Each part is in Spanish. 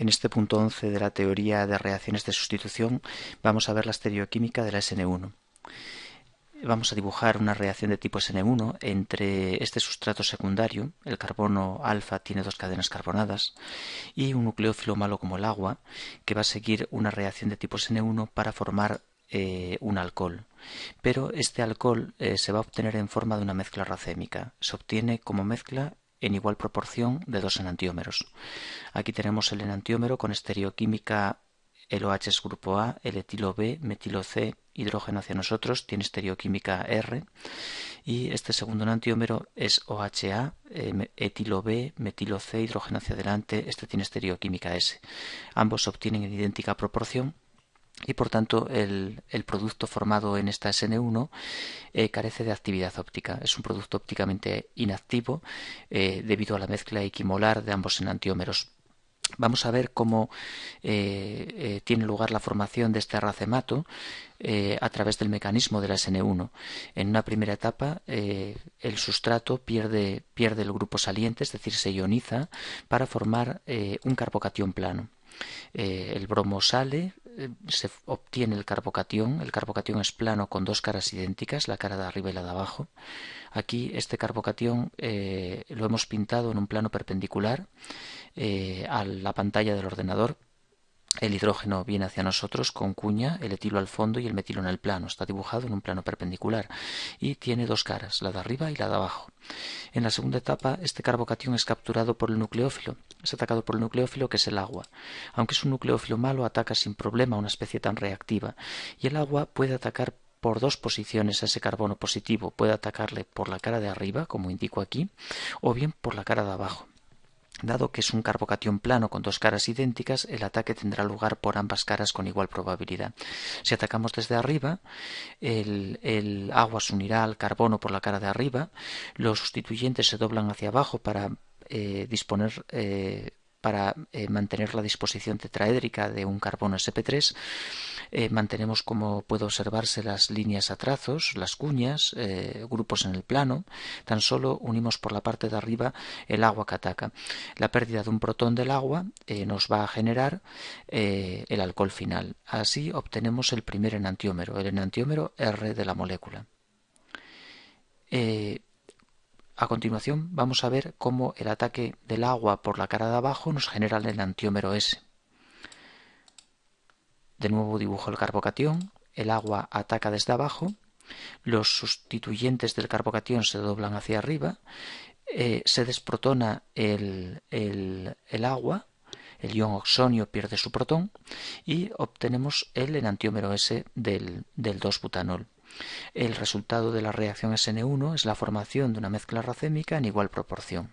En este punto 11 de la teoría de reacciones de sustitución vamos a ver la estereoquímica de la SN1. Vamos a dibujar una reacción de tipo SN1 entre este sustrato secundario, el carbono alfa tiene dos cadenas carbonadas, y un nucleófilo malo como el agua, que va a seguir una reacción de tipo SN1 para formar eh, un alcohol. Pero este alcohol eh, se va a obtener en forma de una mezcla racémica. Se obtiene como mezcla en igual proporción de dos enantiómeros. Aquí tenemos el enantiómero con estereoquímica el es grupo A, el etilo B, metilo C, hidrógeno hacia nosotros, tiene estereoquímica R. Y este segundo enantiómero es OHA, em, etilo B, metilo C, hidrógeno hacia adelante, este tiene estereoquímica S. Ambos obtienen en idéntica proporción y por tanto el, producto formado en esta SN1 eh, carece de actividad óptica. Es un producto ópticamente inactivo eh, debido a la mezcla equimolar de ambos enantiómeros. Vamos a ver cómo eh, tiene lugar la formación de este racemato a través del mecanismo de la SN1. En una primera etapa, el sustrato pierde, pierde, el grupo saliente, es decir, se ioniza para formar un carbocatión plano. el bromo sale, eh, se obtiene el carbocatión. El carbocatión es plano con dos caras idénticas, la cara de arriba y la de abajo. Aquí este carbocatión eh, lo hemos pintado en un plano perpendicular eh, a la pantalla del ordenador el hidrógeno viene hacia nosotros con cuña, el etilo al fondo y el metilo en el plano. Está dibujado en un plano perpendicular y tiene dos caras, la de arriba y la de abajo. En la segunda etapa, este carbocatión es capturado por el nucleófilo. Es atacado por el nucleófilo que es el agua. Aunque es un nucleófilo malo, ataca sin problema a una especie tan reactiva. Y el agua puede atacar por dos posiciones a ese carbono positivo. Puede atacarle por la cara de arriba, como indico aquí, o bien por la cara de abajo. Dado que es un carbocatión plano con dos caras idénticas, el ataque tendrá lugar por ambas caras con igual probabilidad. Si atacamos desde arriba, el, agua se unirá al carbono por la cara de arriba, los sustituyentes se doblan hacia abajo para eh, disponer eh, para eh, mantener la disposición tetraédrica de un carbono sp3. Eh, mantenemos, como puede observarse, las líneas a trazos, las cuñas, eh, grupos en el plano. Tan solo unimos por la parte de arriba el agua que ataca. La pérdida de un protón del agua nos va a generar el alcohol final. Así obtenemos el primer enantiómero, el enantiómero R de la molécula. A continuación vamos a ver cómo el ataque del agua por la cara de abajo nos genera el enantiómero S. De nuevo dibujo el carbocatión, el agua ataca desde abajo, los sustituyentes del carbocatión se doblan hacia arriba, eh, se desprotona el, agua, el ion oxonio pierde su protón y obtenemos el enantiómero S del 2-butanol. El resultado de la reacción SN1 es la formación de una mezcla racémica en igual proporción.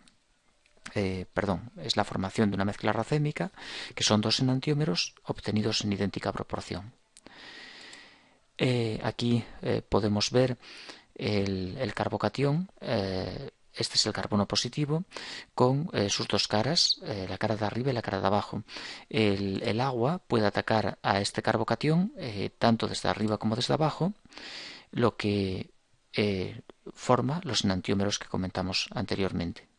Eh, perdón, es la formación de una mezcla racémica, que son dos enantiómeros obtenidos en idéntica proporción. Eh, aquí eh, podemos ver el, el carbocatión este es el carbono positivo con eh, sus dos caras, eh, la cara de arriba y la cara de abajo. El, agua puede atacar a este carbocatión eh, tanto desde arriba como desde abajo, lo que forma los enantiómeros que comentamos anteriormente.